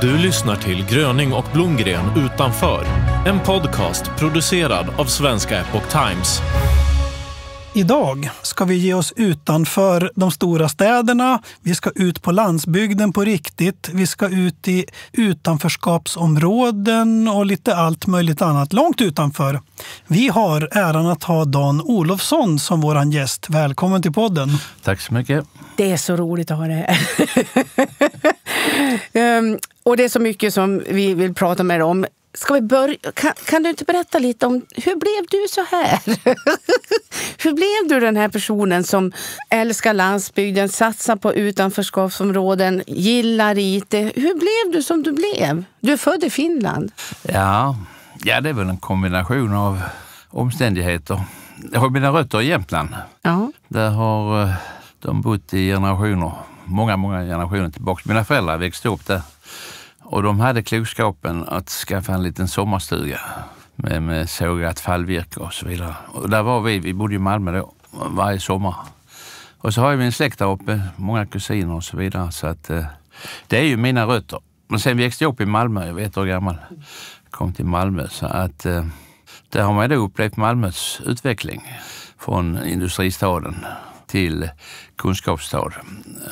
Du lyssnar till Gröning och Blomgren utanför. En podcast producerad av svenska Epoch Times. Idag ska vi ge oss utanför de stora städerna. Vi ska ut på landsbygden på riktigt. Vi ska ut i utanförskapsområden och lite allt möjligt annat långt utanför. Vi har äran att ha Dan Olofsson som vår gäst. Välkommen till podden. Tack så mycket. Det är så roligt att ha dig här. um, och det är så mycket som vi vill prata med dig om. Ska vi börja? Kan, kan, du inte berätta lite om hur blev du så här? hur blev du den här personen som älskar landsbygden, satsar på utanförskapsområden, gillar IT? Hur blev du som du blev? Du är född i Finland. Ja, ja det är väl en kombination av omständigheter. Jag har mina rötter i Jämtland. Ja. Där har eh, de bott i generationer många, många generationer tillbaka. Mina föräldrar växte upp där och de hade klokskapen att skaffa en liten sommarstuga med, med sågat fallvirke och så vidare. Och där var vi, vi bodde i Malmö då, varje sommar. Och så har jag min släkt där uppe, många kusiner och så vidare. Så att, eh, det är ju mina rötter. Men sen växte jag upp i Malmö, jag var ett år gammal. Kom till Malmö, så att eh, där har man då upplevt Malmös utveckling från industristaden till kunskapsstad.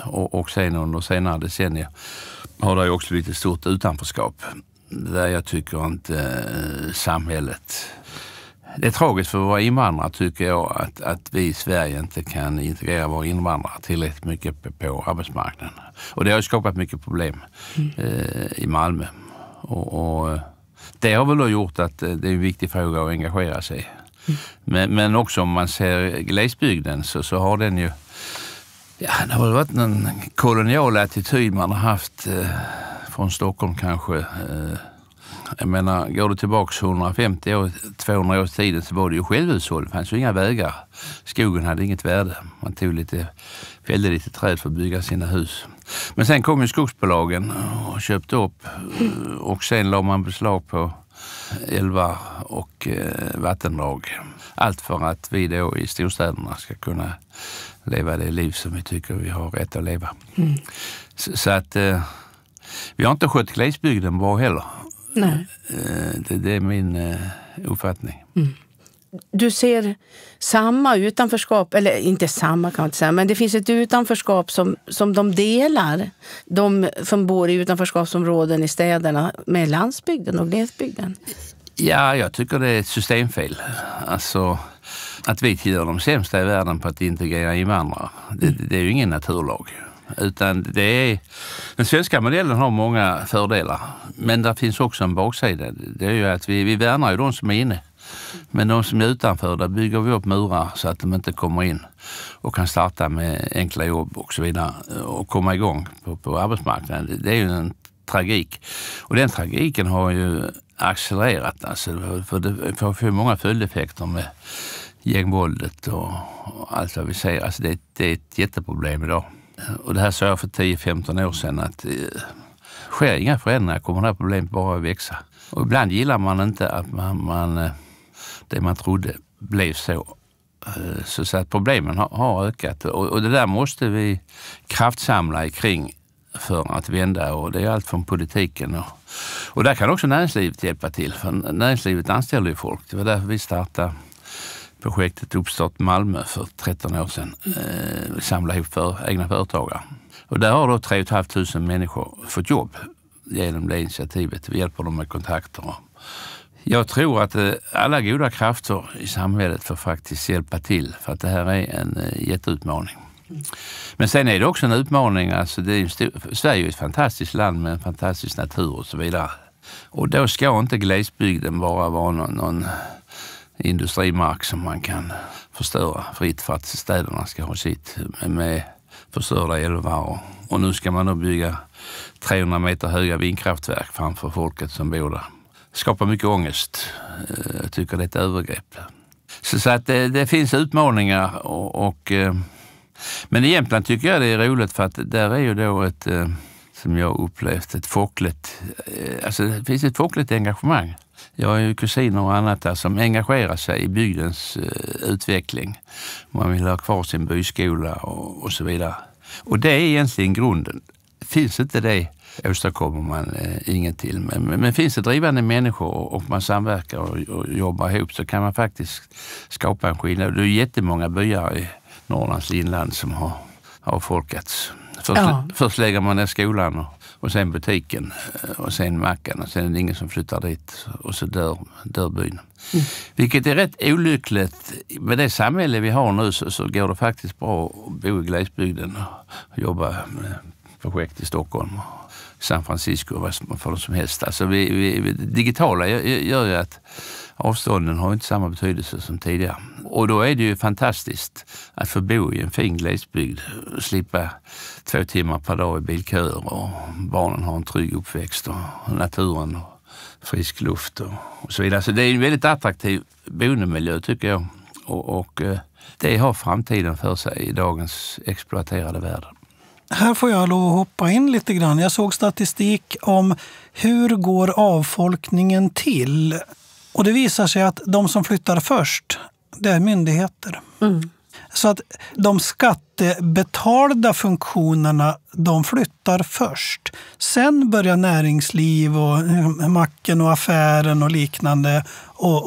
Och, och sen under senare decennier har det också blivit ett stort utanförskap där jag tycker inte eh, samhället det är tragiskt för våra invandrare tycker jag att, att vi i Sverige inte kan integrera våra invandrare tillräckligt mycket på arbetsmarknaden. Och det har skapat mycket problem mm. eh, i Malmö. Och, och, eh, det har väl då gjort att eh, det är en viktig fråga att engagera sig i. Men, men också om man ser glesbygden så, så har den ju Ja, det har väl varit en kolonial attityd man har haft eh, från Stockholm kanske. Eh, jag menar, går du tillbaka 150 år, 200 års tiden så var det ju självhushåll. Det fanns ju inga vägar. Skogen hade inget värde. Man tog lite, fällde lite träd för att bygga sina hus. Men sen kom ju skogsbolagen och köpte upp eh, och sen la man beslag på älvar och eh, vattendrag. Allt för att vi då i storstäderna ska kunna leva det liv som vi tycker vi har rätt att leva. Mm. Så, så, att eh, vi har inte skött glesbygden bra heller. Nej. Eh, det, det är min uppfattning. Mm du ser samma utanförskap, eller inte samma kan man inte säga, men det finns ett utanförskap som, som de delar, de som bor i utanförskapsområden i städerna, med landsbygden och glesbygden. Ja, jag tycker det är ett systemfel. Alltså, att vi tillhör de sämsta i världen på att integrera invandrare, det, det är ju ingen naturlag. Utan det är, den svenska modellen har många fördelar, men det finns också en baksida. Det är ju att vi, vi värnar ju de som är inne. Men de som är utanför, där bygger vi upp murar så att de inte kommer in och kan starta med enkla jobb och så vidare och komma igång på, på arbetsmarknaden. Det är ju en tragik. Och den tragiken har ju accelererat. Alltså, för det får ju många följdeffekter med gängvåldet och, allt vad vi ser. Alltså, det, det är ett jätteproblem idag. Och det här sa jag för 10-15 år sedan att eh, sker inga förändringar kommer det här problemet bara att växa. Och ibland gillar man inte att man, man eh, det man trodde blev så. Eh, så, så att problemen har, har ökat och, och, det där måste vi kraftsamla kring för att vända och det är allt från politiken och, och där kan också näringslivet hjälpa till. För näringslivet anställer ju folk. Det var därför vi startade projektet Uppstart Malmö för 13 år sedan. Eh, samla ihop för egna företagare. Och där har då 3 500 människor fått jobb genom det initiativet. Vi hjälper dem med kontakter jag tror att eh, alla goda krafter i samhället får faktiskt hjälpa till för att det här är en eh, jätteutmaning. Men sen är det också en utmaning. Alltså det är stor, Sverige är ett fantastiskt land med en fantastisk natur och så vidare. Och då ska inte glesbygden bara vara någon, någon industrimark som man kan förstöra fritt för att städerna ska ha sitt eh, med förstörda älvar. Och, och nu ska man då bygga 300 meter höga vindkraftverk framför folket som bor där skapar mycket ångest. Eh, jag tycker det är ett övergrepp. Så, så att det, det, finns utmaningar och, och eh, men i Jämtland tycker jag det är roligt för att där är ju då ett, eh, som jag upplevt, ett folkligt, alltså det finns ett folkligt engagemang. Jag har ju kusiner och annat där som engagerar sig i bygdens utveckling. Man vill ha kvar sin byskola och, och så vidare. Och det är egentligen grunden. Finns inte det åstadkommer man eh, inget till. Men, men, finns det drivande människor och man samverkar och, och, jobbar ihop så kan man faktiskt skapa en skillnad. Det är jättemånga byar i Norrlands inland som har avfolkats. Först, ja. först lägger man ner skolan och, och sen butiken eh, och sen mackan och sen är det ingen som flyttar dit och så dör, dör byn. Mm. Vilket är rätt olyckligt. Med det samhälle vi har nu så, så går det faktiskt bra att bo i glesbygden och jobba med projekt i Stockholm San Francisco och vad som helst. Alltså vi, vi, digitala gör ju att avstånden har inte samma betydelse som tidigare. Och då är det ju fantastiskt att få bo i en fin glesbygd och slippa två timmar per dag i bilköer och barnen har en trygg uppväxt och naturen och frisk luft och, och så vidare. Så det är en väldigt attraktiv boendemiljö tycker jag. Och, och eh, det har framtiden för sig i dagens exploaterade värld här får jag lov att hoppa in lite grann. Jag såg statistik om hur går avfolkningen till? Och det visar sig att de som flyttar först, det är myndigheter. Mm. Så att de skattebetalda funktionerna, de flyttar först. Sen börjar näringsliv och macken och affären och liknande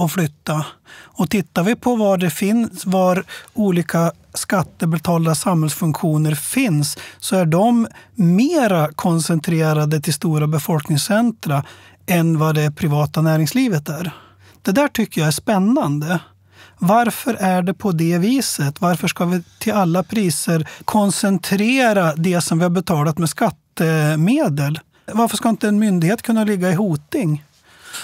att flytta. Och tittar vi på var det finns, var olika skattebetalda samhällsfunktioner finns så är de mera koncentrerade till stora befolkningscentra än vad det privata näringslivet är. Det där tycker jag är spännande. Varför är det på det viset? Varför ska vi till alla priser koncentrera det som vi har betalat med skattemedel? Varför ska inte en myndighet kunna ligga i Hoting?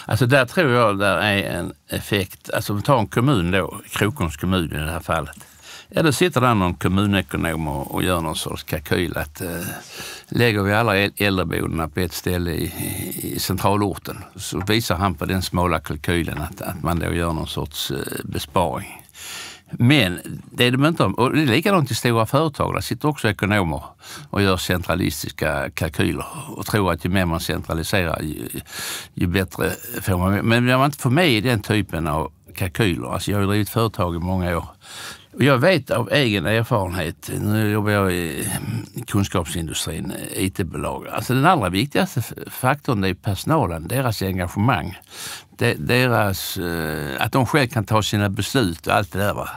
Alltså där tror jag det är en effekt. Alltså om vi tar en kommun då, Krokoms kommun i det här fallet. Ja, då sitter där någon kommunekonom och, och gör någon sorts kalkyl att eh, lägger vi alla äldreboendena på ett ställe i, i, centralorten så visar han på den smala kalkylen att, att man då gör någon sorts eh, besparing. Men det är de inte. Och det är likadant i stora företag. Där sitter också ekonomer och gör centralistiska kalkyler och tror att ju mer man centraliserar ju, ju bättre får man. Men när man inte får med i den typen av kalkyler. Alltså jag har ju drivit företag i många år. Jag vet av egen erfarenhet, nu jobbar jag i kunskapsindustrin, IT-bolag, alltså den allra viktigaste faktorn är personalen, deras engagemang. Deras, eh, att de själva kan ta sina beslut och allt det där. Va?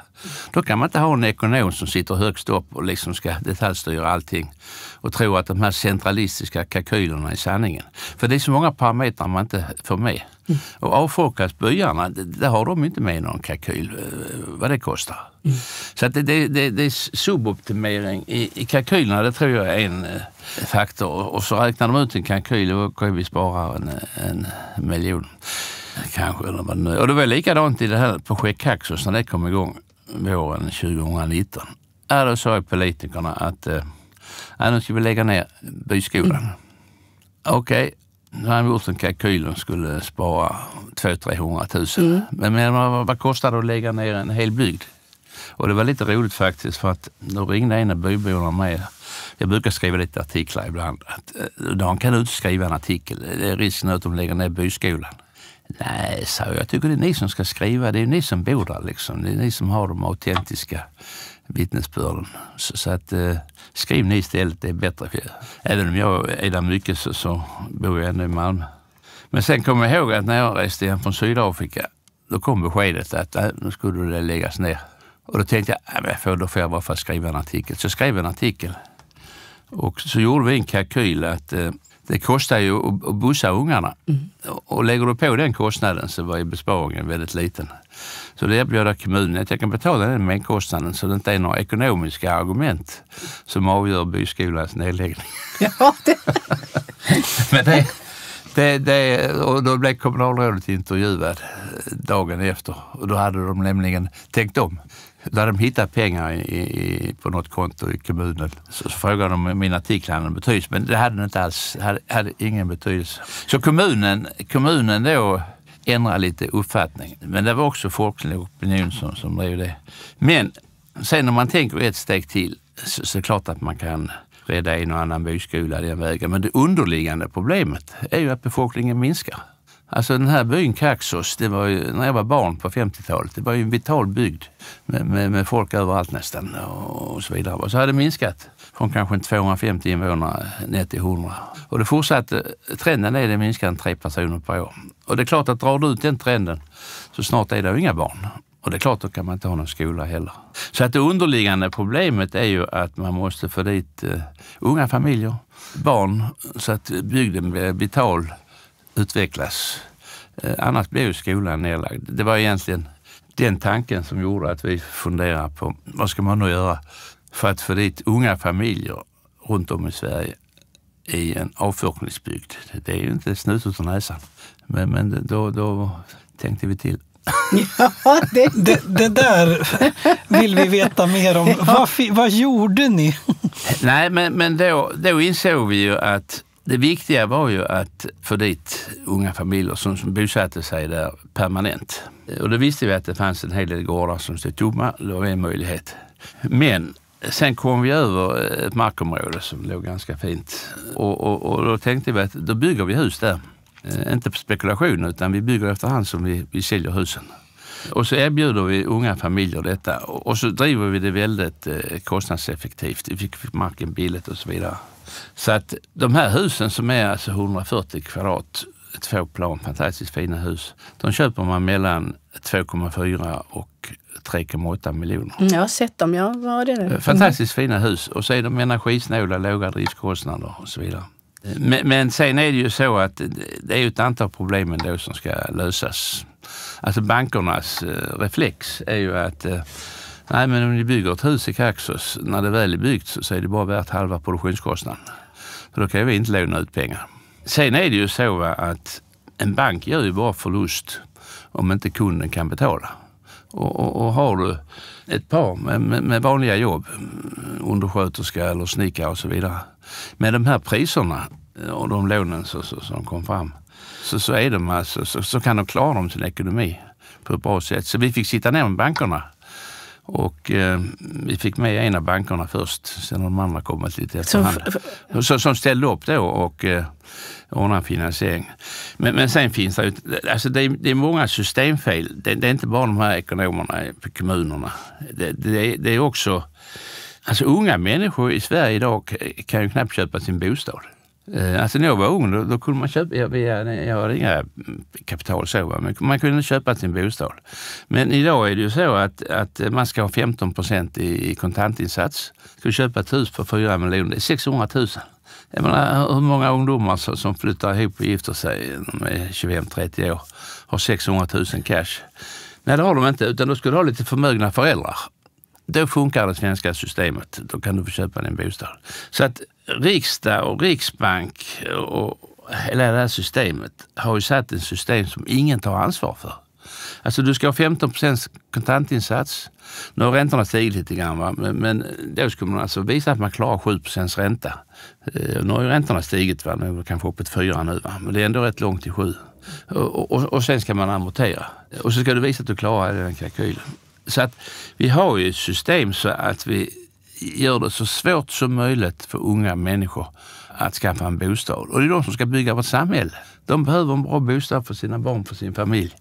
Då kan man inte ha en ekonom som sitter högst upp och liksom ska detaljstyra allting och tro att de här centralistiska kalkylerna är sanningen. För det är så många parametrar man inte får med. Och avfolkas byarna, där har de inte med någon kalkyl eh, vad det kostar. Mm. Så att det, det, det, det är suboptimering i, i kalkylerna, det tror jag är en eh, faktor. Och så räknar de ut en kalkyl och kan vi spara en, en miljon. Kanske, eller vad det nu Och det var likadant i det här projekt Kaxos när det kom igång våren 2019. då sa politikerna att ja, eh, äh, nu ska vi lägga ner byskolan. Mm. Okej, nu hade vi gjort en kalkyl och skulle spara 200-300 tusen. Mm. Men, men vad kostar det att lägga ner en hel bygd? Och det var lite roligt faktiskt för att då ringde en av byborna mig. Jag brukar skriva lite artiklar ibland. Att, eh, Dan, kan du inte skriva en artikel? Det är risken att de lägger ner byskolan. Nej, sa jag. Jag tycker det är ni som ska skriva. Det är ni som bor där liksom. Det är ni som har de autentiska vittnesbörden. Så, så att eh, skriv ni istället, det är bättre. Även om jag är där mycket så, så bor jag ändå i Malmö. Men sen kommer jag ihåg att när jag reste hem från Sydafrika, då kom beskedet att äh, nu skulle det läggas ner. Och då tänkte jag, äh, får, då får jag bara för skriva en artikel. Så jag skrev en artikel. Och så gjorde vi en kalkyl att eh, det kostar ju att bussa ungarna. Mm. Och lägger du på den kostnaden så var ju besparingen väldigt liten. Så det erbjuder kommunen att jag kan betala den merkostnaden så det inte är några ekonomiska argument som avgör byskolans nedläggning. Ja, det. Men det, det, det, och då blev kommunalrådet intervjuad dagen efter och då hade de nämligen tänkt om. Då hade de hittat pengar i, i, på något konto i kommunen. Så, så frågade de om min artikel hade någon betydelse, men det hade den inte alls. hade, hade ingen betydelse. Så kommunen, kommunen då ändra lite uppfattning. Men det var också folklig opinion som, som drev det. Men sen om man tänker ett steg till så, så är det klart att man kan rädda en och annan byskola den vägen. Men det underliggande problemet är ju att befolkningen minskar. Alltså den här byn Kaxås, det var ju, när jag var barn på 50-talet, det var ju en vital bygd med, med, med folk överallt nästan och, och så vidare. Och så hade det minskat från kanske 250 invånare ner till 100. Och det fortsatte, trenden är det minskar än tre personer per år. Och det är klart att drar du ut den trenden så snart är det inga barn. Och det är klart, då kan man inte ha någon skola heller. Så att det underliggande problemet är ju att man måste få dit uh, unga familjer, barn, så att bygden blir vital, utvecklas. Uh, annars blir ju skolan nedlagd. Det var egentligen den tanken som gjorde att vi funderade på vad ska man nu göra för att få dit unga familjer runt om i Sverige i en avfolkningsbygd. Det är ju inte snus utan näsan. Men, men då, då tänkte vi till. Ja, det... det, det där vill vi veta mer om. Ja. Vad, vad gjorde ni? Nej, men, men då, då insåg vi ju att det viktiga var ju att få dit unga familjer som, som bosatte sig där permanent. Och då visste vi att det fanns en hel del gårdar som stod tomma. Det var en möjlighet. Men Sen kom vi över eh, ett markområde som låg ganska fint och, och, och då tänkte vi att då bygger vi hus där. Eh, inte på spekulation utan vi bygger efterhand som vi, vi säljer husen. Och så erbjuder vi unga familjer detta och så driver vi det väldigt eh, kostnadseffektivt. Vi fick marken billigt och så vidare. Så att de här husen som är alltså 140 kvadrat, två plan, fantastiskt fina hus. De köper man mellan 2,4 och 3,8 miljoner. Mm, jag har sett dem, jag var det nu. Eh, fantastiskt fina hus och så är de energisnåla, låga driftskostnader och så vidare. Eh, men, men sen är det ju så att det är ett antal problem ändå som ska lösas. Alltså bankernas eh, reflex är ju att nej men om ni bygger ett hus i Kaxås, när det väl är byggt så är det bara värt halva produktionskostnaden. För då kan vi inte låna ut pengar. Sen är det ju så att en bank gör ju bara förlust om inte kunden kan betala. Och, och, och har du ett par med, med, vanliga jobb, mm, undersköterska eller snickare och så vidare. Med de här priserna eh, och de lånen så, så, som kom fram så, så, är de alltså, så, så kan de klara dem sin ekonomi på ett bra sätt. Så vi fick sitta ner med bankerna och eh, vi fick med en av bankerna först, sen har de andra kommit lite efterhand. Som, så, som ställde upp då och eh, ordnade finansiering. Men, men sen finns det ju, alltså det är, det är många systemfel. Det, det, är inte bara de här ekonomerna i kommunerna. Det, det, det är också, alltså unga människor i Sverige idag kan ju knappt köpa sin bostad. Eh, alltså när jag var ung, då, då kunde man köpa, jag, jag, jag hade inga kapital så, men man kunde köpa sin bostad. Men idag är det ju så att, att man ska ha 15 procent i, i kontantinsats. Ska du köpa ett hus för 4 miljoner, det är 600 000. Jag menar, hur många ungdomar som, som flyttar ihop och gifter sig när de är 25-30 år har 600 000 cash? Nej, det har de inte, utan då ska du ha lite förmögna föräldrar då funkar det svenska systemet. Då kan du få köpa din bostad. Så att riksdag och riksbank och hela det här systemet har ju satt ett system som ingen tar ansvar för. Alltså du ska ha 15 procents kontantinsats. Nu har räntorna stigit lite grann, va? Men, men då skulle man alltså visa att man klarar 7 procents ränta. Eh, nu har ju räntorna stigit, va? nu är det kanske uppåt 4 nu, va? men det är ändå rätt långt till 7. Och, och, och, sen ska man amortera. Och så ska du visa att du klarar den kalkylen. Så att vi har ju ett system så att vi gör det så svårt som möjligt för unga människor att skaffa en bostad. Och det är de som ska bygga vårt samhälle. De behöver en bra bostad för sina barn, för sin familj.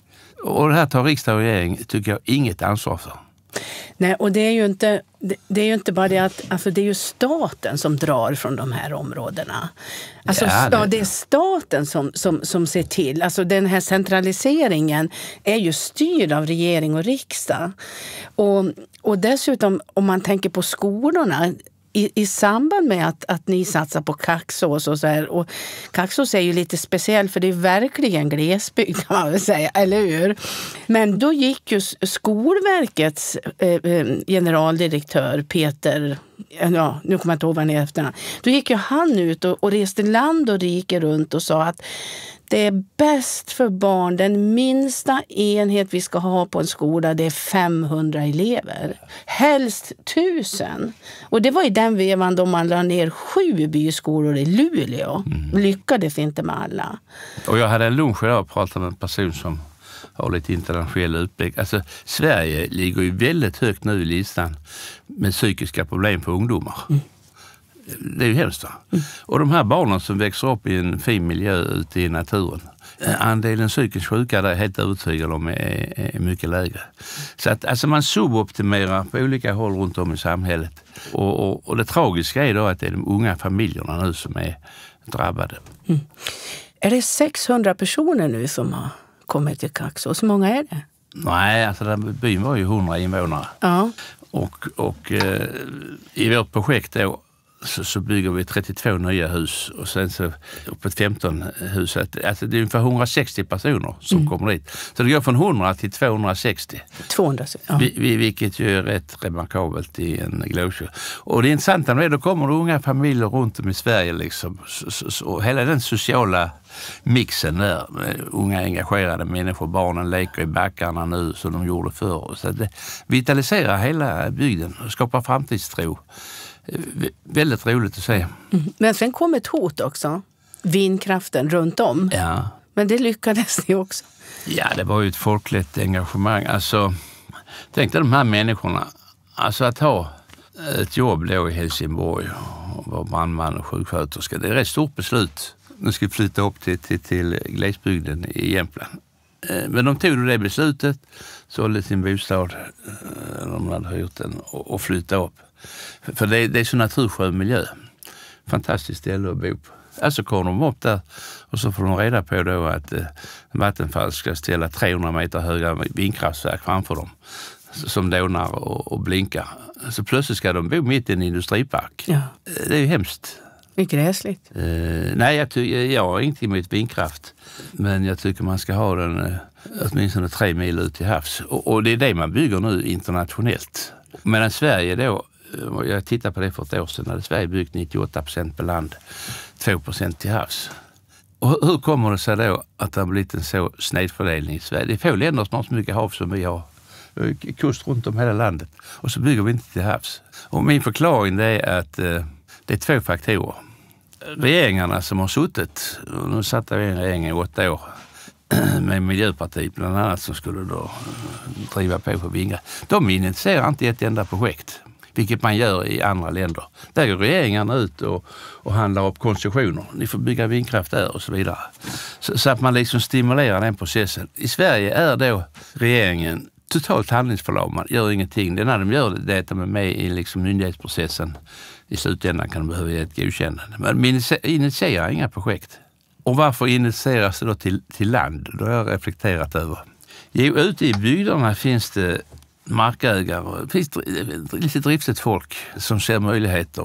Och det här tar riksdag och regering, tycker jag, inget ansvar för. Nej, och det är ju inte, det är ju inte bara det att alltså det är ju staten som drar från de här områdena. Alltså, ja, det, det är staten som, som, som ser till. Alltså, den här centraliseringen är ju styrd av regering och riksdag. Och, och dessutom, om man tänker på skolorna i, i samband med att, att ni satsar på Kaxås och så här, och Kaxås är ju lite speciell för det är verkligen glesbygd kan man väl säga, eller hur? Men då gick ju Skolverkets eh, eh, generaldirektör Peter eh, Ja, nu kommer jag inte ihåg vad han är efternamn. Då gick ju han ut och, och reste land och rike runt och sa att det är bäst för barn. Den minsta enhet vi ska ha på en skola det är 500 elever. Helst 1000. Och det var i den vevan då man la ner sju byskolor i Luleå. Mm. Lyckades inte med alla. Och jag hade en lunch idag och pratade med en person som har lite internationell utblick. Alltså, Sverige ligger ju väldigt högt nu i listan med psykiska problem för ungdomar. Mm det är ju hemskt. Mm. Och de här barnen som växer upp i en fin miljö ute i naturen. Eh, andelen psykiskt sjuka där är helt övertygad om är, är mycket lägre. Så att alltså man suboptimerar på olika håll runt om i samhället. Och, och, och det tragiska är då att det är de unga familjerna nu som är drabbade. Mm. Är det 600 personer nu som har kommit till Kaxå? Hur många är det? Nej, alltså den byn var ju 100 invånare. Ja. Och, och eh, i vårt projekt då så, så, bygger vi 32 nya hus och sen så uppåt 15 hus. Alltså det är ungefär 160 personer som mm. kommer dit. Så det går från 100 till 260. 200, ja. vi, vi, vilket ju är rätt remarkabelt i en globshow. Och det intressanta med det, då kommer det unga familjer runt om i Sverige. Liksom. Så, så, så hela den sociala mixen där. med Unga engagerade människor, barnen leker i backarna nu som de gjorde förr. Så det vitaliserar hela bygden och skapar framtidstro väldigt roligt att se. Mm. Men sen kom ett hot också, vindkraften runt om. Ja. Men det lyckades ni också. Ja, det var ju ett folkligt engagemang. Alltså, tänk dig de här människorna. Alltså att ha eh, ett jobb då i Helsingborg och vara brandman och sjuksköterska. Det är ett rätt stort beslut. Nu ska vi flytta upp till, till, till glesbygden i Jämtland. Eh, men de tog det beslutet, sålde sin bostad, eh, de hade hyrt den, och flyttade upp. För det, det är så naturskön miljö. Fantastiskt ställe att bo på. Alltså kommer de upp där och så får de reda på då att eh, Vattenfall ska ställa 300 meter höga vindkraftverk framför dem som dånar och, och blinkar. Så plötsligt ska de bo mitt i en industripark. Ja. Eh, det är ju hemskt. Mycket häsligt. Eh, nej, jag, jag har ingenting emot vindkraft. Men jag tycker man ska ha den eh, åtminstone tre mil ut till havs. Och, och, det är det man bygger nu internationellt. Medan Sverige då Eh, jag tittade på det för ett år sedan, hade Sverige byggt 98 procent på land, 2 procent till havs. Och hur kommer det sig då att det har blivit en så snedfördelning i Sverige? Det är få länder som har så mycket hav som vi har. Eh, kust runt om hela landet. Och så bygger vi inte till havs. Och min förklaring är att eh, det är två faktorer. Regeringarna som har suttit, och nu satt vi en regering i åtta år med Miljöpartiet bland annat som skulle då eh, driva på för vindkraft. De initierar inte ett enda projekt vilket man gör i andra länder. Där går regeringarna ut och, och handlar upp koncessioner. Ni får bygga vindkraft där och så vidare. Så, så att man liksom stimulerar den processen. I Sverige är då regeringen totalt handlingsförlamad, gör ingenting. Det är när de gör det att de är med i liksom myndighetsprocessen. I slutändan kan de behöva ge ett godkännande. Men de initierar inga projekt. Och varför initieras det då till, till land? Det har jag reflekterat över. Jo, ute i bygderna finns det markägare, det finns lite driftigt folk som ser möjligheter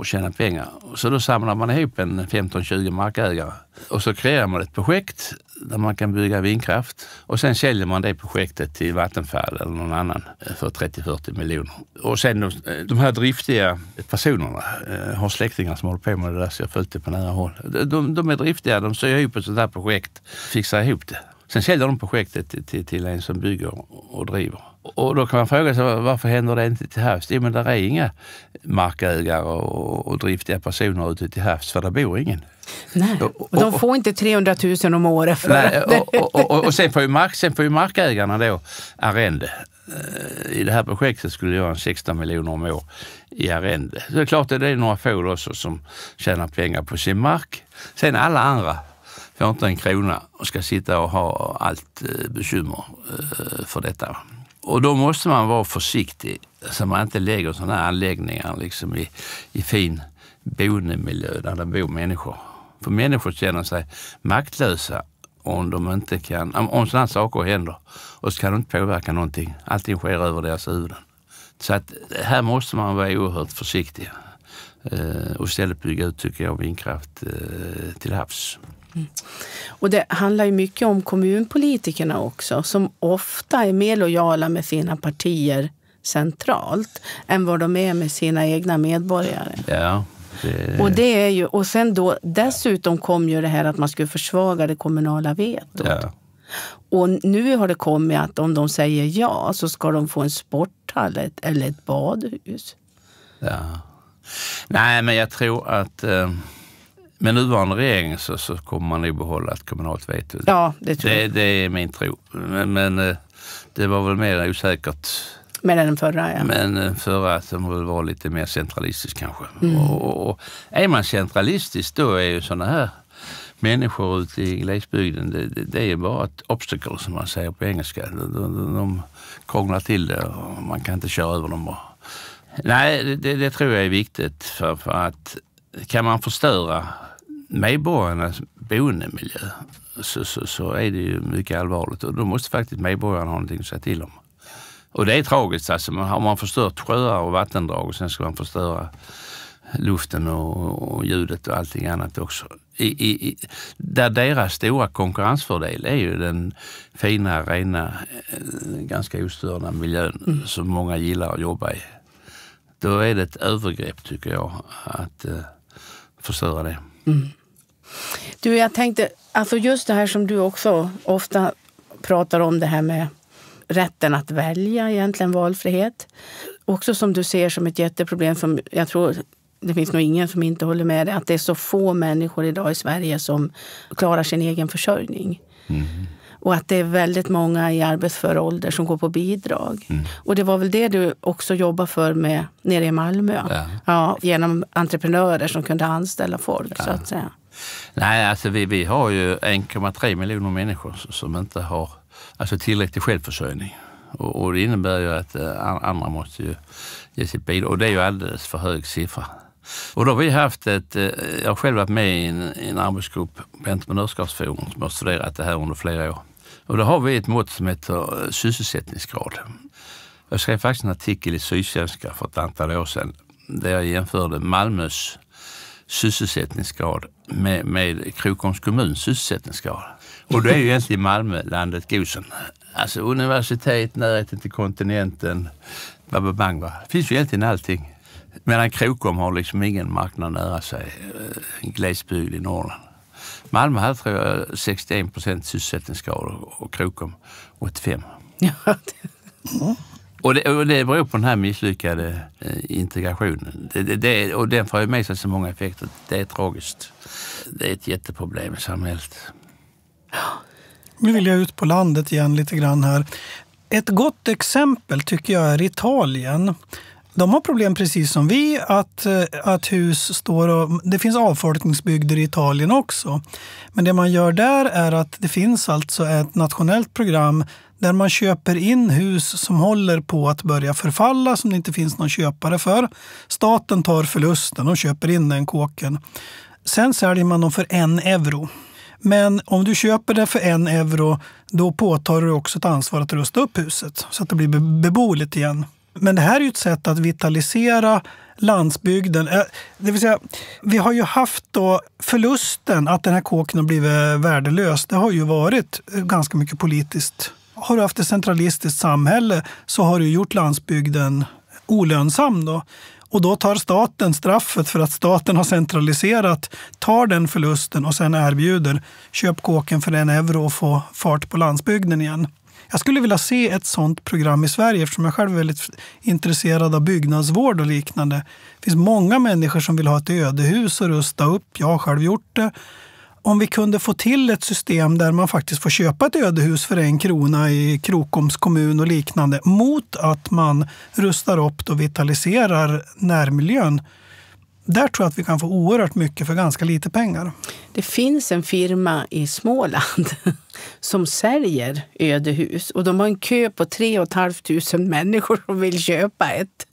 att tjäna pengar. Så då samlar man ihop en 15-20 markägare och så kreerar man ett projekt där man kan bygga vindkraft och sen säljer man det projektet till Vattenfall eller någon annan eh, för 30-40 miljoner. Och sen de, eh, de här driftiga personerna eh, har släktingar som håller på med det där så jag följt det på nära håll. De, de är driftiga, de syr ihop ett sånt här projekt, fixar ihop det. Sen säljer de projektet till, till en som bygger och driver. Och då kan man fråga sig varför händer det inte till havs? Jo, men där är inga markägare och, och driftiga personer ute till havs, för där bor ingen. Nej, de får inte 300 000 om året för nej, och, och, och, sen, får ju mark, sen får ju markägarna då arrende. Eh, I det här projektet skulle jag ha 16 miljoner om året i arrende. Så det är klart att det är några få också som tjänar pengar på sin mark. Sen alla andra får inte en krona och ska sitta och ha allt eh, bekymmer eh, för detta. Och då måste man vara försiktig så man inte lägger sådana här anläggningar liksom i, i fin boendemiljö där det bor människor. För människor känner sig maktlösa om de inte kan, om sådana saker händer och så kan de inte påverka någonting. Allting sker över deras huvuden. Så att här måste man vara oerhört försiktig eh, och istället bygga ut, tycker jag, vindkraft eh, till havs. Mm. Och det handlar ju mycket om kommunpolitikerna också, som ofta är mer lojala med sina partier centralt än vad de är med sina egna medborgare. Ja, det... Och, det är ju, och sen då, dessutom kom ju det här att man skulle försvaga det kommunala vetot. Ja. Och nu har det kommit att om de säger ja så ska de få en sporthall eller ett badhus. Ja. Nej, men jag tror att eh, med nuvarande regering så, så kommer man nog behålla ett kommunalt veto. Ja, det tror det, jag. Det är min tro. Men, men, eh, det var väl mer osäkert. Med den förra, ja. Men den eh, förra, som var lite mer centralistisk kanske. Mm. Och, och, är man centralistisk då är ju sådana här människor ute i glesbygden, det, det, det är bara ett obstacle som man säger på engelska. De, de, de krånglar till det och man kan inte köra över dem. Nej, det, det tror jag är viktigt för, för att kan man förstöra medborgarnas boendemiljö så, så, så, är det ju mycket allvarligt och då måste faktiskt medborgarna ha någonting att säga till om. Och det är tragiskt alltså. har man förstört sjöar och vattendrag och sen ska man förstöra luften och, och ljudet och allting annat också. i, i, där deras stora konkurrensfördel är ju den fina, rena, eh, ganska ostörda miljön mm. som många gillar att jobba i. Då är det ett övergrepp tycker jag att eh, förstöra det. Mm. Du, jag tänkte, alltså just det här som du också ofta pratar om, det här med rätten att välja, egentligen valfrihet. Också som du ser som ett jätteproblem som jag tror det finns nog ingen som inte håller med dig, att det är så få människor idag i Sverige som klarar sin egen försörjning. Mm. Och att det är väldigt många i arbetsför ålder som går på bidrag. Mm. Och det var väl det du också jobbade för med, nere i Malmö? Ja. ja genom entreprenörer som kunde anställa folk. Ja. så att säga. Nej, alltså vi, vi har ju 1,3 miljoner människor som inte har alltså tillräcklig självförsörjning. Och, och det innebär ju att eh, andra måste ju ge sitt bidrag och det är ju alldeles för hög siffra. Och då har vi haft ett, eh, jag har själv varit med i en, i en arbetsgrupp på Entreprenörskapsforum som har studerat det här under flera år. Och då har vi ett mått som heter eh, sysselsättningsgrad. Jag skrev faktiskt en artikel i Sydsvenska för ett antal år sedan där jag jämförde Malmös sysselsättningsgrad med, med Krokoms kommuns sysselsättningsgrad. Och då är ju egentligen Malmö landet gosen. Alltså universitet, närheten till kontinenten, bababang. Det finns ju egentligen allting. Medan Krokom har liksom ingen marknad nära sig. Eh, glesbygd i Norrland. Malmö hade tror jag 61 procent sysselsättningsgrad och Krokom 85. Ja, det... Mm. Och det, och det beror på den här misslyckade eh, integrationen. Det, det, och den får ju med sig så många effekter. Det är tragiskt. Det är ett jätteproblem i samhället. Nu vill jag ut på landet igen lite grann här. Ett gott exempel tycker jag är Italien. De har problem precis som vi att, eh, att hus står och... Det finns avfolkningsbygder i Italien också. Men det man gör där är att det finns alltså ett nationellt program där man köper in hus som håller på att börja förfalla som det inte finns någon köpare för. Staten tar förlusten och köper in den kåken. Sen säljer man dem för en euro. Men om du köper det för en euro, då påtar du också ett ansvar att rusta upp huset så att det blir beboeligt igen. Men det här är ett sätt att vitalisera landsbygden. Eh, det vill säga, vi har ju haft då förlusten att den här kåken har blivit värdelös. Det har ju varit eh, ganska mycket politiskt har du haft ett centralistiskt samhälle så har du gjort landsbygden olönsam. Då. Och då tar staten straffet för att staten har centraliserat, tar den förlusten och sen erbjuder köp kåken för en euro och få fart på landsbygden igen. Jag skulle vilja se ett sånt program i Sverige eftersom jag själv är väldigt intresserad av byggnadsvård och liknande. Det finns många människor som vill ha ett ödehus och rusta upp. Jag har själv gjort det om vi kunde få till ett system där man faktiskt får köpa ett ödehus för en krona i Krokoms kommun och liknande mot att man rustar upp och vitaliserar närmiljön där tror jag att vi kan få oerhört mycket för ganska lite pengar. Det finns en firma i Småland som säljer ödehus och de har en kö på 3 500 människor som vill köpa ett.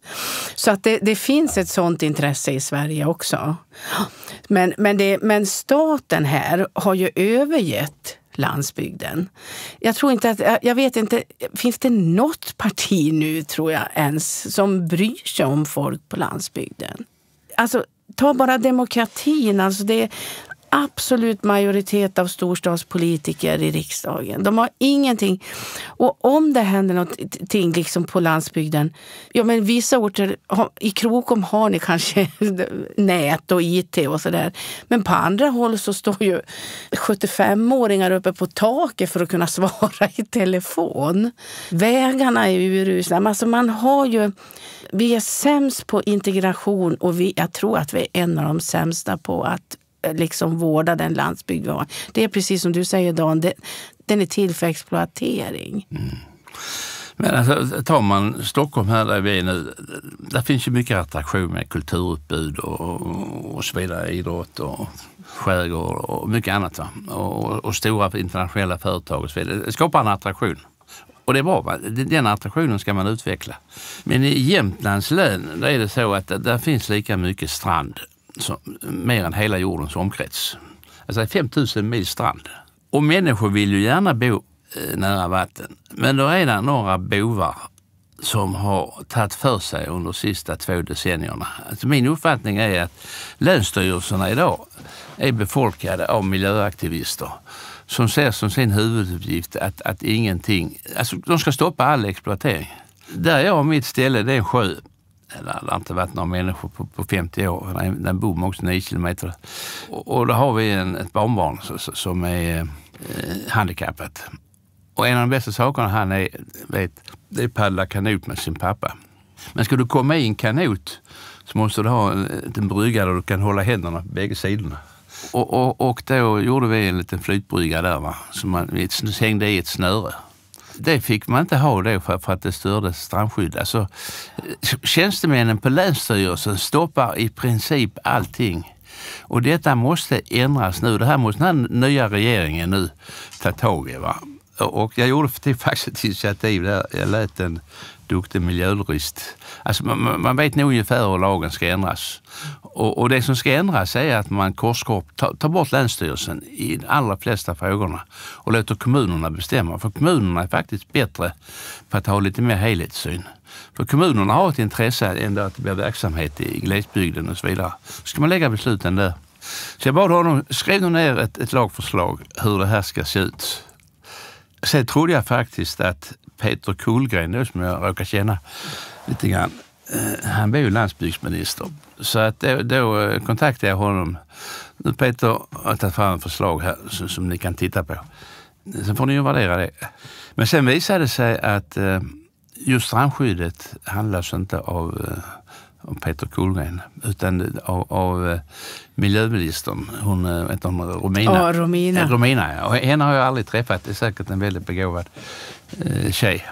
Så att det, det finns ett sånt intresse i Sverige också. Men, men, det, men staten här har ju övergett landsbygden. Jag tror inte att, jag vet inte, finns det något parti nu tror jag ens som bryr sig om folk på landsbygden? Alltså, ta bara demokratin. Alltså, det är absolut majoritet av storstadspolitiker i riksdagen. De har ingenting. Och om det händer någonting liksom på landsbygden, ja men vissa orter, i Krokom har ni kanske nät och IT och sådär. Men på andra håll så står ju 75-åringar uppe på taket för att kunna svara i telefon. Vägarna är urusla. Alltså man har ju vi är sämst på integration och vi, jag tror att vi är en av de sämsta på att eh, liksom vårda den landsbygd vi har. Det är precis som du säger Dan, det, den är till för exploatering. Mm. Men alltså, tar man Stockholm här där vi är nu, där finns ju mycket attraktion med kulturutbud och, och så vidare, idrott och skärgård och mycket annat. Va? Och, och stora internationella företag och så vidare. Det skapar en attraktion. Och det är bra, va? den attraktionen ska man utveckla. Men i Jämtlands län är det så att där finns lika mycket strand, som, mer än hela jordens omkrets. Alltså 5000 mil strand. Och människor vill ju gärna bo eh, nära vatten. Men då är det några bovar som har tagit för sig under de sista två decennierna. Alltså min uppfattning är att länsstyrelserna idag är befolkade av miljöaktivister som ser som sin huvuduppgift att, att ingenting, alltså de ska stoppa all exploatering. Där jag har mitt ställe, det är en sjö. Eller, det har inte varit några människor på, på 50 år. Den bor också 9 kilometer. Och, och då har vi en, ett barnbarn som, som är eh, handikappat. Och en av de bästa sakerna han är, vet, det är paddla kanot med sin pappa. Men ska du komma i en kanot så måste du ha en, en brygga där du kan hålla händerna på bägge sidorna. Och, och, och då gjorde vi en liten flytbrygga där, va? så man vi hängde i ett snöre. Det fick man inte ha då för, för att det störde strandskydd. Alltså, eh, tjänstemännen på Länsstyrelsen stoppar i princip allting. Och detta måste ändras nu. Det här måste den nya regeringen nu ta tag i. Va? Och jag gjorde faktiskt ett initiativ där jag lät en duktig miljölurist. Alltså man, man vet nog ungefär hur lagen ska ändras. Och, och, det som ska ändras är att man korskort, tar bort Länsstyrelsen i de allra flesta frågorna och låter kommunerna bestämma. För kommunerna är faktiskt bättre på att ha lite mer helhetssyn. För kommunerna har ett intresse ändå att det blir verksamhet i glesbygden och så vidare. Ska man lägga besluten där? Så jag bad honom, skrev ner ett, ett lagförslag hur det här ska se ut. Sen trodde jag faktiskt att Peter Kullgren, som jag råkar känna lite grann, Eh, han blev ju landsbygdsminister. Så att då, då eh, kontaktade jag honom. Nu Peter jag har tagit fram förslag här som, som, ni kan titta på. Eh, sen får ni ju värdera det. Men sen visade det sig att just strandskyddet handlas inte av, av Peter Kullgren utan av, av miljöministern, hon heter hon Romina. Oh, Romina. Romina ja. Och henne har jag aldrig träffat, det är säkert en väldigt begåvad eh, tjej.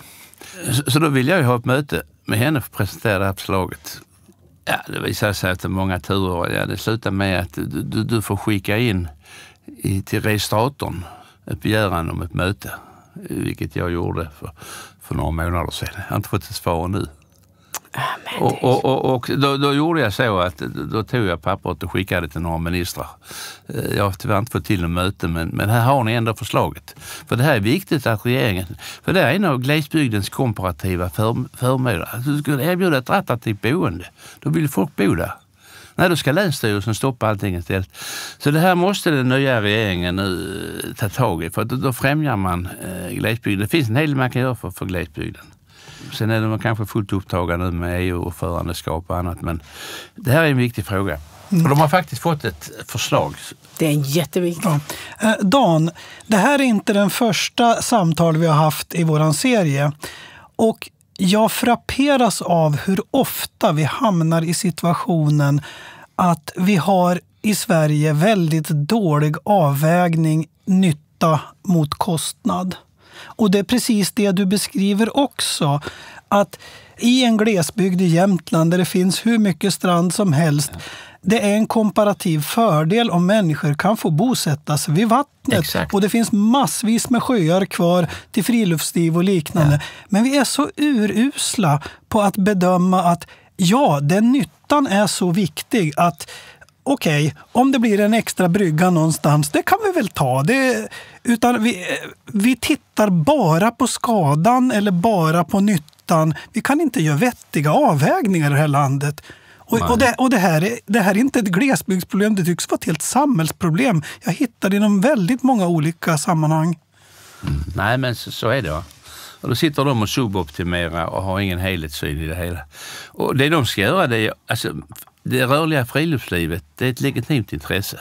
Så, så då ville jag ju ha ett möte med henne för att presentera det här förslaget. Ja, det visade sig efter många turer, ja, det slutade med att du, du, du får skicka in i, till registratorn ett begäran om ett möte, vilket jag gjorde för, för några månader sedan. Jag har inte fått ett svar nu och, och, och, och då, då, gjorde jag så att då tog jag pappret och skickade till några ministrar. Eh, jag har tyvärr inte fått till något möte, men, men här har ni ändå förslaget. För det här är viktigt att regeringen, för det är en av glesbygdens komparativa för, förmåner. Att du skulle erbjuda ett attraktivt boende, då vill folk bo där. Nej, då ska länsstyrelsen stoppa allting istället. Så det här måste den nya regeringen nu eh, ta tag i, för då, främjar man eh, glesbygden. Det finns en hel del man kan göra för, för glesbygden. Sen är de kanske fullt upptagna nu med EU-ordförandeskap och annat, men det här är en viktig fråga. Mm. Och de har faktiskt fått ett förslag. Det är jätteviktigt. Ja. Eh, Dan, det här är inte den första samtal vi har haft i vår serie. Och jag frapperas av hur ofta vi hamnar i situationen att vi har i Sverige väldigt dålig avvägning nytta mot kostnad. Och det är precis det du beskriver också. Att i en glesbygd i Jämtland där det finns hur mycket strand som helst Det är en komparativ fördel om människor kan få bosätta sig vid vattnet. Exakt. Och det finns massvis med sjöar kvar till friluftsliv och liknande. Ja. Men vi är så urusla på att bedöma att ja, den nyttan är så viktig att okej, okay, om det blir en extra brygga någonstans, det kan vi väl ta. Det, utan vi, eh, vi tittar bara på skadan eller bara på nyttan. Vi kan inte göra vettiga avvägningar i det här landet. Och, och, det, och det, här är, det, här är, inte ett glesbygdsproblem, det tycks vara ett helt samhällsproblem. Jag hittar det inom väldigt många olika sammanhang. Mm. Nej, men så, så är det. Och då sitter de och suboptimerar och har ingen helhetssyn i det hela. Och det de ska göra, det är, alltså, det rörliga friluftslivet, det är ett legitimt intresse.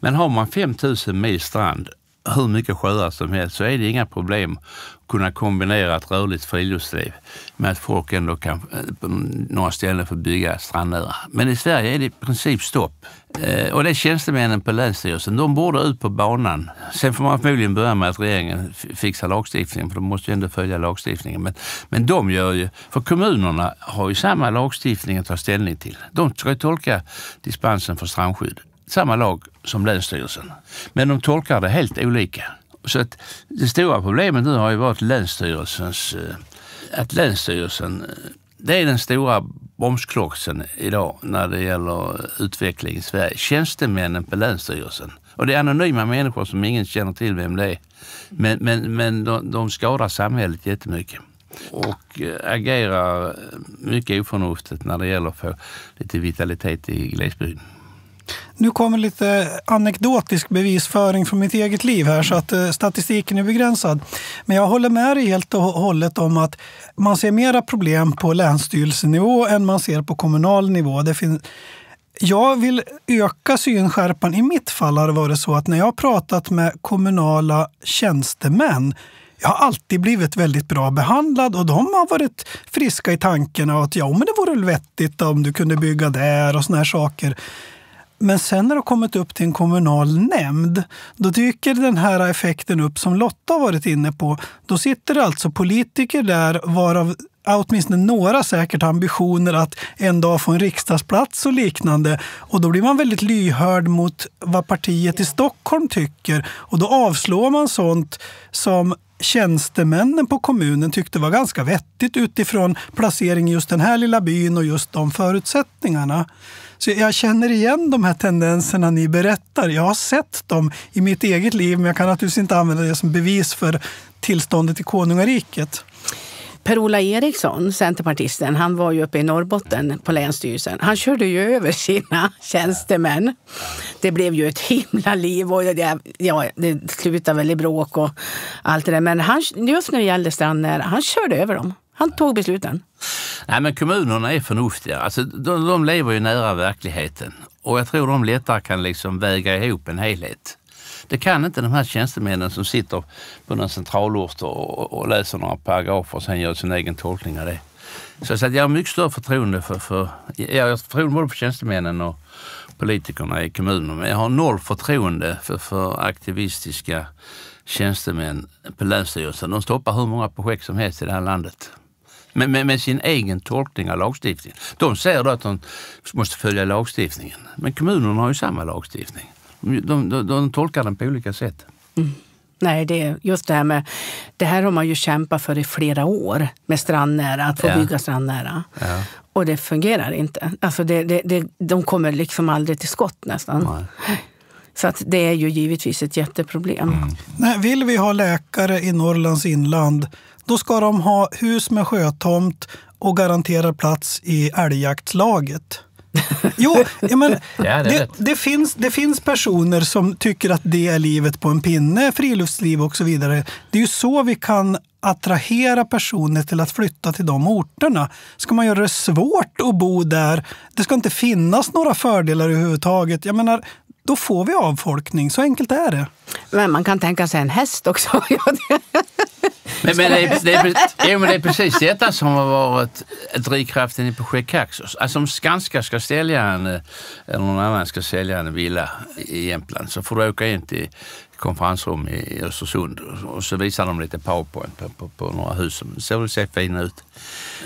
Men har man 5000 mil strand hur mycket sjöar som helst så är det inga problem att kunna kombinera ett rörligt friluftsliv med att folk ändå kan på eh, några ställen få bygga strandnära. Men i Sverige är det i princip stopp. Eh, och det är tjänstemännen på Länsstyrelsen. De borde ut på banan. Sen får man förmodligen börja med att regeringen fixar lagstiftningen, för de måste ju ändå följa lagstiftningen. Men, men de gör ju, för kommunerna har ju samma lagstiftning att ta ställning till. De ska ju tolka dispensen för strandskydd samma lag som Länsstyrelsen. Men de tolkar det helt olika. Så att det stora problemet nu har ju varit Länsstyrelsens, eh, att Länsstyrelsen, eh, det är den stora bromsklossen idag när det gäller utveckling i Sverige. Tjänstemännen på Länsstyrelsen. Och det är anonyma människor som ingen känner till vem det är. Men, men, men de, de skadar samhället jättemycket och eh, agerar mycket oförnuftigt när det gäller att få lite vitalitet i glesbygden. Nu kommer lite anekdotisk bevisföring från mitt eget liv här så att eh, statistiken är begränsad. Men jag håller med dig helt och hållet om att man ser mera problem på länsstyrelsenivå än man ser på kommunal nivå. Det finns jag vill öka synskärpan. I mitt fall har det varit så att när jag har pratat med kommunala tjänstemän jag har alltid blivit väldigt bra behandlad och de har varit friska i tanken att ja, men det vore väl vettigt om du kunde bygga där och såna här saker. Men sen när det kommit upp till en kommunal nämnd, då dyker den här effekten upp som Lotta har varit inne på. Då sitter det alltså politiker där varav åtminstone några säkert har ambitioner att en dag få en riksdagsplats och liknande. Och då blir man väldigt lyhörd mot vad partiet i Stockholm tycker. Och då avslår man sånt som tjänstemännen på kommunen tyckte var ganska vettigt utifrån placering i just den här lilla byn och just de förutsättningarna. Så jag känner igen de här tendenserna ni berättar. Jag har sett dem i mitt eget liv, men jag kan naturligtvis inte använda det som bevis för tillståndet i konungariket. Per-Ola Eriksson, centerpartisten, han var ju uppe i Norrbotten på Länsstyrelsen. Han körde ju över sina tjänstemän. Det blev ju ett himla liv och det, ja, det slutade väl i bråk och allt det där. Men han, just när det gällde strandnära, han körde över dem. Han tog besluten. Nej, men kommunerna är förnuftiga. Alltså, de, de lever ju nära verkligheten och jag tror de lättare kan liksom väga ihop en helhet. Det kan inte de här tjänstemännen som sitter på någon centralort och, och läser några paragrafer och sen gör sin egen tolkning av det. Så, så jag har mycket större förtroende för, för jag har förtroende både för tjänstemännen och politikerna i kommunen. Men jag har noll förtroende för, för aktivistiska tjänstemän på Länsstyrelsen. De stoppar hur många projekt som helst i det här landet. Med, med, med sin egen tolkning av lagstiftningen. De säger då att de måste följa lagstiftningen. Men kommunerna har ju samma lagstiftning. De, de, de tolkar den på olika sätt. Mm. Nej, det, just det här med... Det här har man ju kämpat för i flera år med strandnära, att få ja. bygga strandnära. Ja. Och det fungerar inte. Alltså det, det, det, de kommer liksom aldrig till skott nästan. Nej. Så att det är ju givetvis ett jätteproblem. Mm. Nej, vill vi ha läkare i Norrlands inland, då ska de ha hus med sjötomt och garanterad plats i älgjaktslaget. Jo, men det, det, det, finns, det finns personer som tycker att det är livet på en pinne, friluftsliv och så vidare. Det är ju så vi kan attrahera personer till att flytta till de orterna. Ska man göra det svårt att bo där? Det ska inte finnas några fördelar överhuvudtaget. Jag menar, då får vi avfolkning. Så enkelt är det. Men man kan tänka sig en häst också. Men, men, det, är, det, är, jo, men det är precis detta som har varit drivkraften i projekt Kaxos. Alltså om Skanska ska sälja en, eh, eller någon annan ska sälja en villa i Jämtland så får du åka in till konferensrum i Östersund och så visar de lite powerpoint på, på, på några hus som ser, ser fina ut.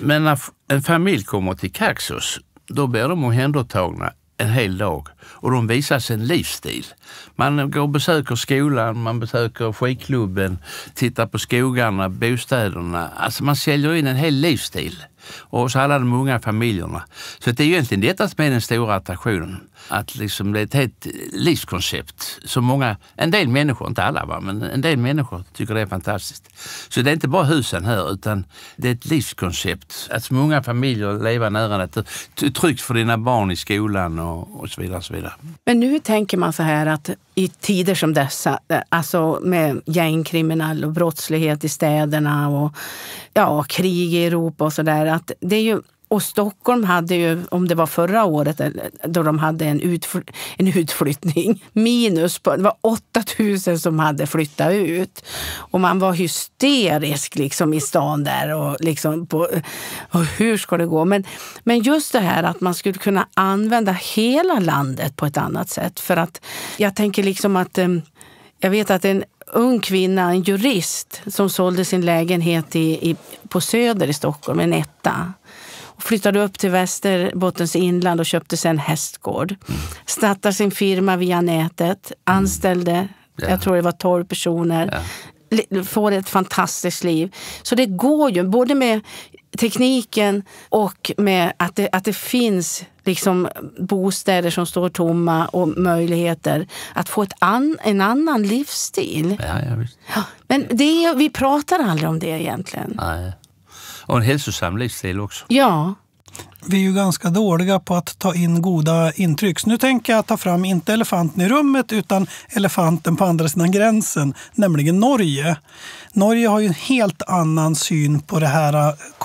Men när en familj kommer till Kaxos då blir de omhändertagna en hel dag och de visar sin livsstil. Man går och besöker skolan, man besöker skidklubben, tittar på skogarna, bostäderna. Alltså man säljer in en hel livsstil. Och så alla de unga familjerna. Så det är egentligen detta som är den stora attraktionen att liksom det är ett helt livskoncept som många, en del människor, inte alla va, men en del människor tycker det är fantastiskt. Så det är inte bara husen här utan det är ett livskoncept. Att många familjer lever nära natur. Tryggt för dina barn i skolan och, och så, vidare, och så vidare. Men nu tänker man så här att i tider som dessa, eh, alltså med gängkriminell och brottslighet i städerna och ja, krig i Europa och så där, att det är ju och Stockholm hade ju, om det var förra året, eh, då de hade en, utfly en utflyttning, minus på, det var 8000 som hade flyttat ut. Och man var hysterisk liksom i stan där och liksom på och hur ska det gå? Men, men just det här att man skulle kunna använda hela landet på ett annat sätt. För att jag tänker liksom att eh, jag vet att en ung kvinna, en jurist, som sålde sin lägenhet i, i på Söder i Stockholm, en etta flyttade upp till Västerbottens inland och köpte sig en hästgård. Startade sin firma via nätet, anställde, yeah. jag tror det var 12 personer. Yeah får ett fantastiskt liv. Så det går ju, både med tekniken och med att det, att det finns liksom bostäder som står tomma och möjligheter att få ett an, en annan livsstil. Ja, ja, Men det, vi pratar aldrig om det egentligen. Nej. Och en hälsosam livsstil också. Ja. Vi är ju ganska dåliga på att ta in goda intryck. Så nu tänker jag ta fram, inte elefanten i rummet, utan elefanten på andra sidan gränsen, nämligen Norge. Norge har ju en helt annan syn på det här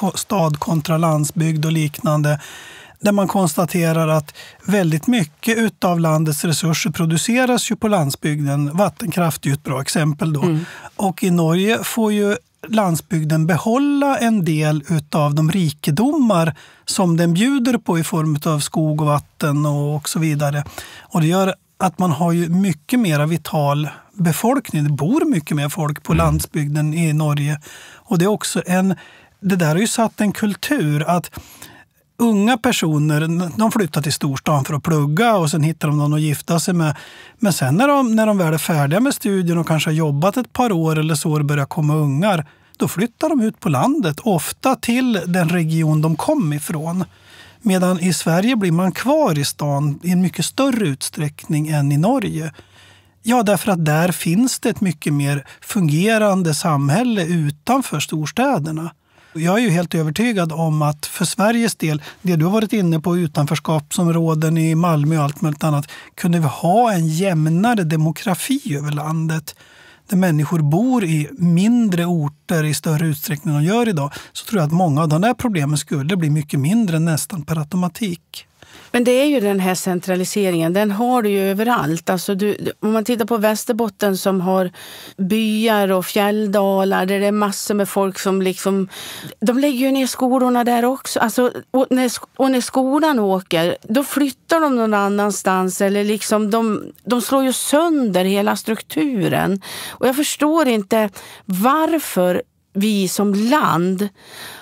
eh, stad kontra landsbygd och liknande där man konstaterar att väldigt mycket av landets resurser produceras ju på landsbygden. Vattenkraft är ju ett bra exempel. då. Mm. Och i Norge får ju landsbygden behålla en del av de rikedomar som den bjuder på i form av skog och vatten och, så vidare. Och det gör att man har ju mycket mer vital befolkning. Det bor mycket mer folk på mm. landsbygden i Norge. Och det är också en... Det där har ju satt en kultur att unga personer de flyttar till storstan för att plugga och sen hittar de någon att gifta sig med. Men sen när de, när de väl är färdiga med studien och kanske har jobbat ett par år eller så och börjar komma ungar, då flyttar de ut på landet, ofta till den region de kom ifrån. Medan i Sverige blir man kvar i stan i en mycket större utsträckning än i Norge. Ja, därför att där finns det ett mycket mer fungerande samhälle utanför storstäderna. Jag är ju helt övertygad om att för Sveriges del, det du har varit inne på utanförskapsområden i Malmö och allt möjligt annat, kunde vi ha en jämnare demografi över landet där människor bor i mindre orter i större utsträckning än de gör idag så tror jag att många av de där problemen skulle bli mycket mindre nästan per automatik. Men det är ju den här centraliseringen, den har du ju överallt. Alltså du, om man tittar på Västerbotten som har byar och fjälldalar där det är massor med folk som liksom... De lägger ju ner skolorna där också. Alltså, och, när, och när skolan åker, då flyttar de någon annanstans. Eller liksom de, de slår ju sönder hela strukturen. Och jag förstår inte varför vi som land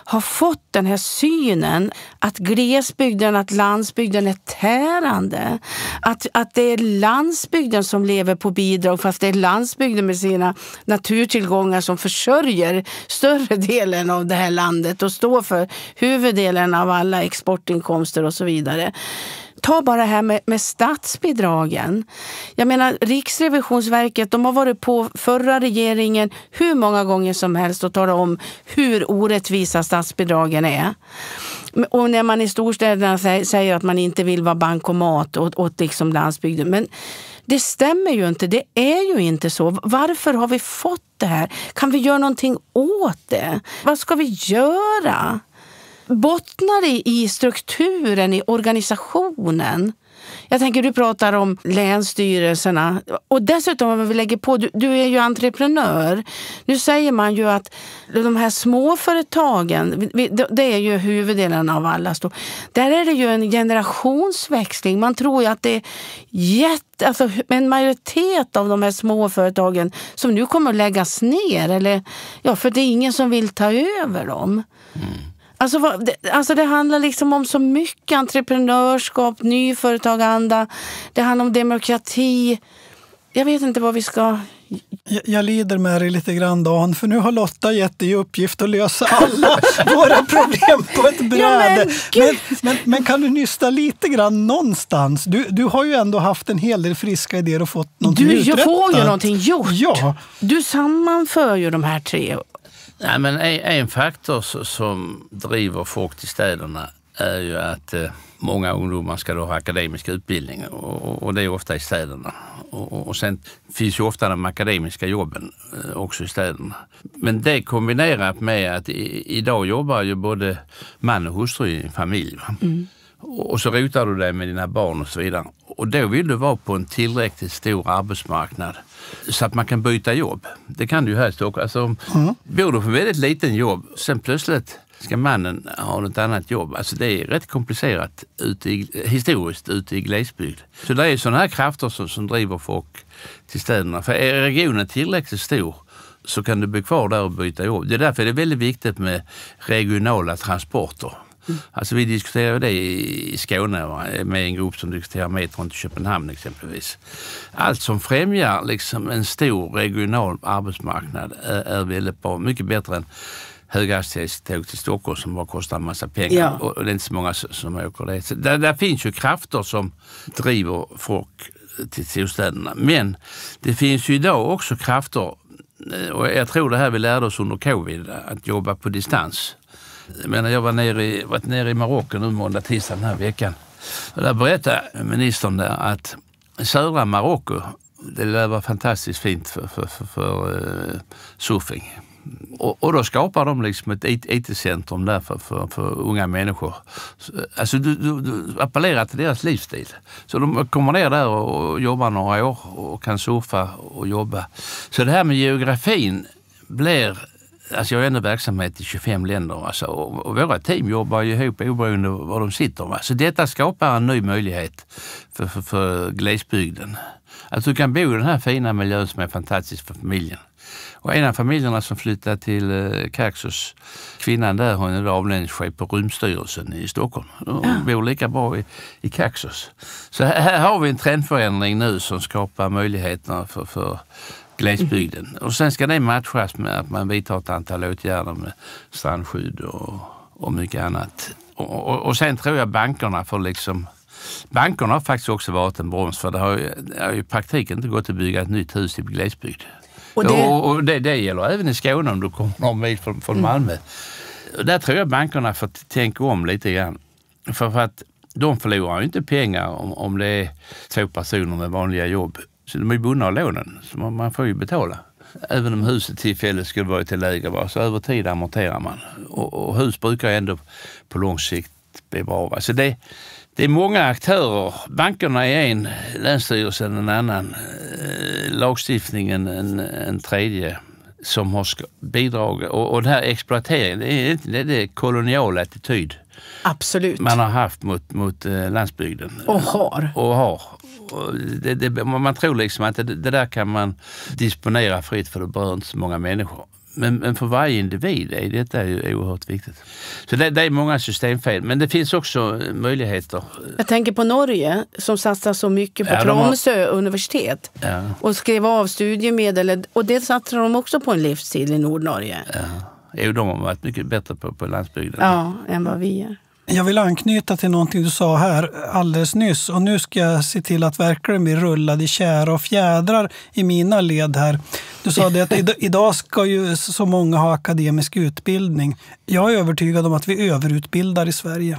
har fått den här synen att glesbygden, att landsbygden är tärande. Att, att det är landsbygden som lever på bidrag fast det är landsbygden med sina naturtillgångar som försörjer större delen av det här landet och står för huvuddelen av alla exportinkomster och så vidare ta bara det här med, med statsbidragen. Jag menar, Riksrevisionsverket de har varit på förra regeringen hur många gånger som helst och talat om hur orättvisa statsbidragen är. Och när man i storstäderna säger att man inte vill vara bankomat åt, åt liksom landsbygden. Men det stämmer ju inte. Det är ju inte så. Varför har vi fått det här? Kan vi göra någonting åt det? Vad ska vi göra? bottnar det i strukturen, i organisationen? Jag tänker, du pratar om länsstyrelserna. Och dessutom, om vi lägger på, du, du, är ju entreprenör. Nu säger man ju att de här småföretagen, det är ju huvuddelen av alla. Stå. Där är det ju en generationsväxling. Man tror ju att det är jätte, alltså en majoritet av de här småföretagen som nu kommer att läggas ner. Eller, ja, för det är ingen som vill ta över dem. Mm. Alltså, vad, det, alltså det handlar liksom om så mycket entreprenörskap, nyföretaganda, det handlar om demokrati. Jag vet inte vad vi ska... Jag, jag lider med dig lite grann, Dan, för nu har Lotta gett dig uppgift att lösa alla våra problem på ett bräde. Ja, men, men, men, kan du nysta lite grann någonstans? Du, du har ju ändå haft en hel del friska idéer och fått någonting du, uträttat. Du får ju någonting gjort. Ja. Du sammanför ju de här tre Nej, men en, en faktor som driver folk till städerna är ju att eh, många ungdomar ska då ha akademisk utbildning och, och det är ofta i städerna. Och, och sen finns ju ofta de akademiska jobben eh, också i städerna. Men det kombinerat med att i, idag jobbar ju både man och hustru i en familj. Mm. och så rotar du dig med dina barn och så vidare. Och då vill du vara på en tillräckligt stor arbetsmarknad så att man kan byta jobb. Det kan du ju här i Stockholm. Alltså, mm. Bor du på väldigt liten jobb, sen plötsligt ska mannen ha något annat jobb. Alltså det är rätt komplicerat ute i, historiskt ute i glesbygd. Så det är sådana här krafter som, som driver folk till städerna. För är regionen tillräckligt stor så kan du bli kvar där och byta jobb. Det är därför det är väldigt viktigt med regionala transporter. Alltså vi diskuterar det i Skåne va? med en grupp som diskuterar metron till Köpenhamn exempelvis. Allt som främjar liksom en stor regional arbetsmarknad är väldigt bra. Mycket bättre än höghastighetståg till Stockholm som bara kostar en massa pengar ja. och det är inte så många som åker det. Så där, där finns ju krafter som driver folk till storstäderna. Men det finns ju idag också krafter eh, och jag tror det här vi lärde oss under covid, att jobba på distans. Jag menar, jag var nere i, varit nere i Marocko nu måndag, tisdag den här veckan. Och där berättade ministern där att södra Marocko, det lär vara fantastiskt fint för, för, för, för uh, surfing. Och, och, då skapar de liksom ett IT-centrum där för, för, för, unga människor. Alltså du, du, du, appellerar till deras livsstil. Så de kommer ner där och jobbar några år och kan surfa och jobba. Så det här med geografin blir alltså jag har ändå verksamhet i 25 länder alltså, och, och våra team jobbar ju ihop oberoende var de sitter. Va? Så detta skapar en ny möjlighet för, för, för glesbygden. Att alltså, du kan bo i den här fina miljön som är fantastisk för familjen. Och en av familjerna som flyttade till eh, Kaxus, kvinnan där, hon är avdelningschef på Rymdstyrelsen i Stockholm. Hon ah. ja. bor lika bra i, i Kaxus. Så här, här, har vi en trendförändring nu som skapar möjligheter för, för glesbygden. Mm. Och sen ska det matchas med att man vidtar ett antal åtgärder med strandskydd och, och mycket annat. Och, och, och sen tror jag bankerna får liksom Bankerna har faktiskt också varit en broms för det har, ju, det har i praktiken inte gått att bygga ett nytt hus i glesbygd. Och det, och det, det gäller även i Skåne om du kommer någon bit från, från mm. Malmö. Mm. Där tror jag bankerna får tänka om lite grann. För, för att de förlorar ju inte pengar om, om det är två personer med vanliga jobb så de är bundna av lånen, så man, man får ju betala. Även om huset tillfälligt skulle vara till lägre var, så över tid amorterar man. Och, och hus brukar ändå på lång sikt bli bevara. Så det, det är många aktörer. Bankerna är en, Länsstyrelsen en annan, eh, lagstiftningen en, en tredje som har bidragit. Och, och den här exploateringen, det är, det, det är kolonial attityd. Absolut. Man har haft mot, mot eh, landsbygden. Och har. Och har det, det, man tror liksom att det, det, där kan man disponera fritt för det berör inte så många människor. Men, men för varje individ är detta ju oerhört viktigt. Så det, det, är många systemfel, men det finns också möjligheter. Jag tänker på Norge som satsar så mycket på ja, Tromsö har... universitet ja. och skrev av studiemedel. Och det satsar de också på en livsstil i Nordnorge. Ja. Jo, de har varit mycket bättre på, på landsbygden. Ja, än vad vi är. Jag vill anknyta till någonting du sa här alldeles nyss. Och nu ska jag se till att verkligen bli rullad i kära och fjädrar i mina led här. Du sa det att idag ska ju så många ha akademisk utbildning. Jag är övertygad om att vi överutbildar i Sverige.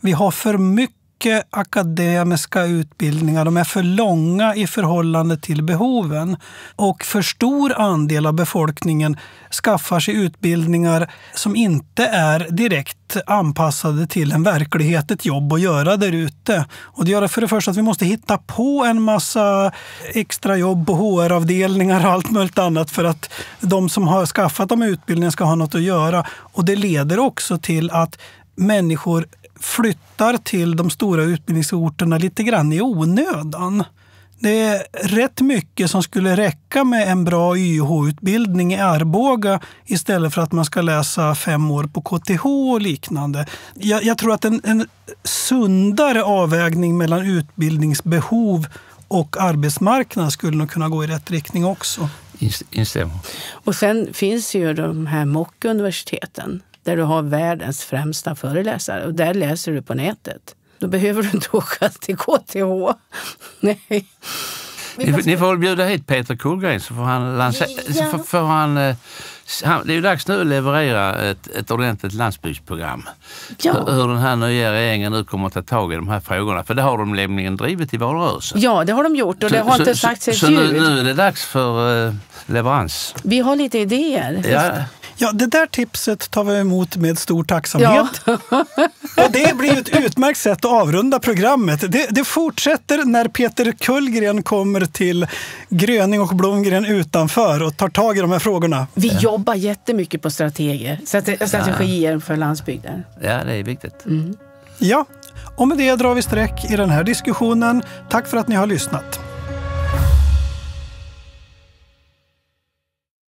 Vi har för mycket mycket akademiska utbildningar. De är för långa i förhållande till behoven. Och för stor andel av befolkningen skaffar sig utbildningar som inte är direkt anpassade till en verklighet, ett jobb att göra där ute. Och det gör för det första att vi måste hitta på en massa extra jobb och HR-avdelningar och allt möjligt annat för att de som har skaffat de utbildningarna ska ha något att göra. Och det leder också till att människor flyttar till de stora utbildningsorterna lite grann i onödan. Det är rätt mycket som skulle räcka med en bra YH-utbildning i Arboga istället för att man ska läsa fem år på KTH och liknande. Jag, jag tror att en, en, sundare avvägning mellan utbildningsbehov och arbetsmarknad skulle nog kunna gå i rätt riktning också. Instämmer. Och sen finns ju de här mock-universiteten där du har världens främsta föreläsare och där läser du på nätet. Då behöver du inte åka till KTH. Nej. Ni, ni får bjuda hit Peter Kullgren så får han, lanser, ja. får han, eh, han, Det är ju dags nu att leverera ett, ett ordentligt landsbygdsprogram. Ja. Hur, hur den här nya regeringen nu kommer att ta tag i de här frågorna. För det har de nämligen drivit i valrörelsen. Ja, det har de gjort och så, det har så, inte sagt sig Så, så nu, nu, är det dags för eh, leverans. Vi har lite idéer. Ja. Ja, det där tipset tar vi emot med stor tacksamhet. Ja. Och det blir ett utmärkt sätt att avrunda programmet. Det, det, fortsätter när Peter Kullgren kommer till Gröning och Blomgren utanför och tar tag i de här frågorna. Vi jobbar jättemycket på strateger, strategier för landsbygden. Ja, det är viktigt. Mm. Ja, och med det drar vi streck i den här diskussionen. Tack för att ni har lyssnat.